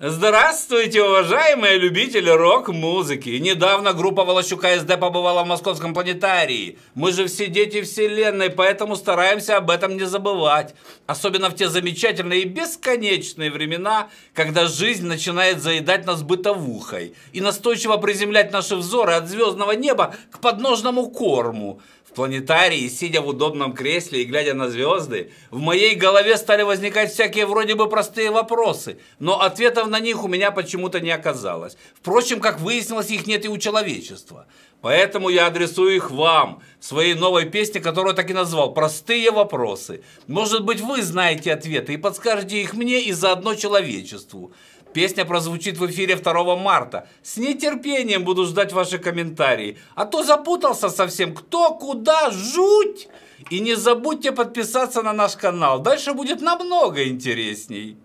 Здравствуйте, уважаемые любители рок-музыки! Недавно группа Волощука СД побывала в московском планетарии. Мы же все дети вселенной, поэтому стараемся об этом не забывать. Особенно в те замечательные и бесконечные времена, когда жизнь начинает заедать нас бытовухой и настойчиво приземлять наши взоры от звездного неба к подножному корму планетарии, сидя в удобном кресле и глядя на звезды, в моей голове стали возникать всякие вроде бы простые вопросы, но ответов на них у меня почему-то не оказалось. Впрочем, как выяснилось, их нет и у человечества. Поэтому я адресую их вам своей новой песне, которую так и назвал «Простые вопросы». Может быть, вы знаете ответы и подскажете их мне и заодно человечеству. Песня прозвучит в эфире 2 марта. С нетерпением буду ждать ваши комментарии. А то запутался совсем. Кто, куда, жуть! И не забудьте подписаться на наш канал. Дальше будет намного интересней.